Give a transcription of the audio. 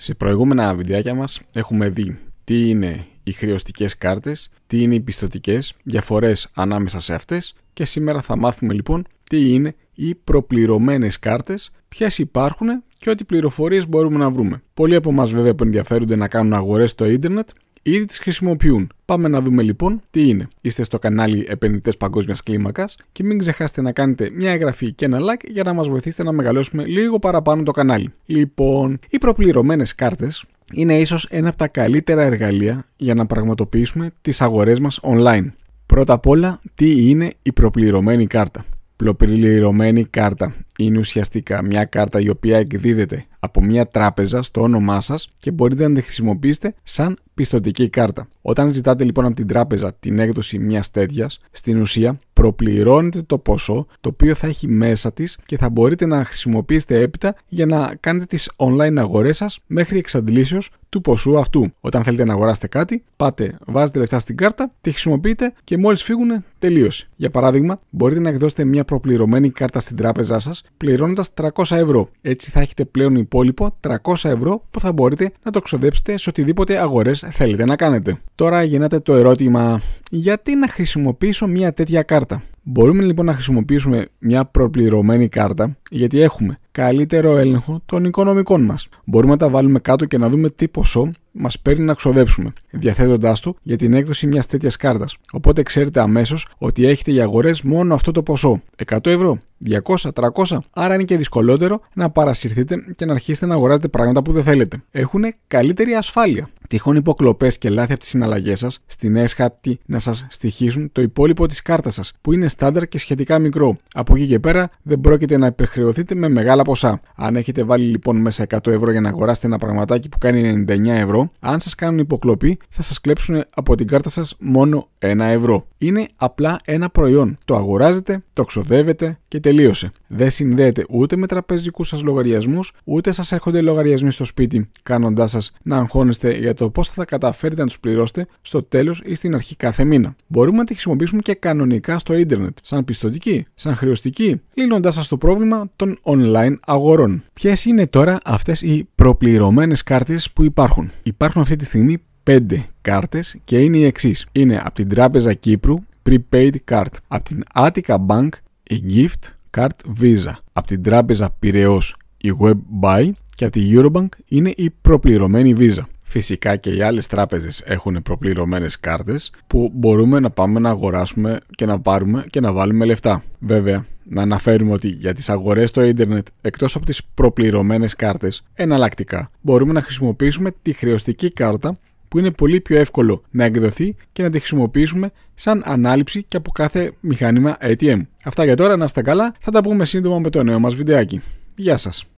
Σε προηγούμενα βιντεάκια μας έχουμε δει τι είναι οι χρεωστικές κάρτες, τι είναι οι πιστοτικές, διαφορές ανάμεσα σε αυτές και σήμερα θα μάθουμε λοιπόν τι είναι οι προπληρωμένες κάρτες, ποιες υπάρχουν και ό,τι πληροφορίες μπορούμε να βρούμε. Πολλοί από εμάς βέβαια που ενδιαφέρονται να κάνουν αγορές στο ίντερνετ Ήδη τις χρησιμοποιούν. Πάμε να δούμε λοιπόν τι είναι. Είστε στο κανάλι Επενδυτές Παγκόσμιας Κλίμακας και μην ξεχάσετε να κάνετε μια εγγραφή και ένα like για να μας βοηθήσετε να μεγαλώσουμε λίγο παραπάνω το κανάλι. Λοιπόν, οι προπληρωμένες κάρτες είναι ίσως ένα από τα καλύτερα εργαλεία για να πραγματοποιήσουμε τις αγορές μας online. Πρώτα απ' όλα, τι είναι η προπληρωμένη κάρτα. Προπληρωμένη κάρτα είναι ουσιαστικά μια κάρτα η οποία εκδίδεται από μια τράπεζα στο όνομά σας και μπορείτε να τη χρησιμοποιήσετε σαν πιστοτική κάρτα. Όταν ζητάτε λοιπόν από την τράπεζα την έκδοση μιας τέτοιας, στην ουσία προπληρώνετε το ποσό το οποίο θα έχει μέσα της και θα μπορείτε να χρησιμοποιήσετε έπειτα για να κάνετε τις online αγορές σας μέχρι εξαντλήσεως του ποσού αυτού. Όταν θέλετε να αγοράσετε κάτι, πάτε, βάζετε λεφτά στην κάρτα, τη χρησιμοποιείτε και μόλις φύγουν τελείωσε. Για παράδειγμα, μπορείτε να εκδώσετε μια προπληρωμένη κάρτα στην τράπεζά σας πληρώνοντας 300 ευρώ. Έτσι θα έχετε πλέον υπόλοιπο 300 ευρώ που θα μπορείτε να το ξοδέψετε σε οτιδήποτε αγορές θέλετε να κάνετε. Τώρα γεννάτε το ερώτημα, γιατί να χρησιμοποιήσω μια τέτοια κάρτα. Μπορούμε λοιπόν να χρησιμοποιήσουμε μια προπληρωμένη κάρτα γιατί έχουμε καλύτερο έλεγχο των οικονομικών μας. Μπορούμε να τα βάλουμε κάτω και να δούμε τι ποσό μας παίρνει να ξοδέψουμε, διαθέτοντάς το για την έκδοση μιας τέτοιας κάρτας. Οπότε ξέρετε αμέσως ότι έχετε για αγορές μόνο αυτό το ποσό. 100 ευρώ, 200, 300. Άρα είναι και δυσκολότερο να παρασυρθείτε και να αρχίσετε να αγοράζετε πράγματα που δεν θέλετε. Έχουν καλύτερη ασφάλεια. Τυχόν υποκλοπές και λάθη από τις συναλλαγές σας στην έσχατη να σας στοιχίσουν το υπόλοιπο της κάρτας σας, που είναι στάνταρ και σχετικά μικρό. Από εκεί και πέρα δεν πρόκειται να υπερχρεωθείτε με μεγάλα ποσά. Αν έχετε βάλει λοιπόν μέσα 100 ευρώ για να αγοράσετε ένα πραγματάκι που κάνει 99 ευρώ, αν σας κάνουν υποκλοπή θα σας κλέψουν από την κάρτα σας μόνο 1 ευρώ. Είναι απλά ένα προϊόν. Το αγοράζετε, το ξοδεύετε και τελείωσε. Δεν συνδέεται ούτε με τραπεζικούς σας λογαριασμούς, ούτε σας έρχονται λογαριασμοί στο σπίτι, κάνοντάς σας να αγχώνεστε για το πώς θα καταφέρετε να τους πληρώσετε στο τέλος ή στην αρχή κάθε μήνα. Μπορούμε να τη χρησιμοποιήσουμε και κανονικά στο ίντερνετ, σαν πιστοτική, σαν χρεωστική, λύνοντάς σας το πρόβλημα των online αγορών. Ποιες είναι τώρα αυτές οι προπληρωμένες κάρτες που υπάρχουν. Υπάρχουν αυτή τη στιγμή 5 κάρτες και είναι οι εξής. Είναι από την Τράπεζα Κύπρου Prepaid Card, από την Attica Bank η Gift Card Visa, από την Τράπεζα Πυραιό η Web Buy και από τη Eurobank είναι η προπληρωμένη Visa. Φυσικά και οι άλλες τράπεζες έχουν προπληρωμένες κάρτες που μπορούμε να πάμε να αγοράσουμε και να πάρουμε και να βάλουμε λεφτά. Βέβαια, να αναφέρουμε ότι για τις αγορές στο ίντερνετ, εκτός από τις προπληρωμένες κάρτες, εναλλακτικά, μπορούμε να χρησιμοποιήσουμε τη χρεωστική κάρτα που είναι πολύ πιο εύκολο να εκδοθεί και να τη χρησιμοποιήσουμε σαν ανάληψη και από κάθε μηχάνημα ATM. Αυτά για τώρα, να είστε καλά, θα τα πούμε σύντομα με το νέο μας βιντεάκι. Γεια σας!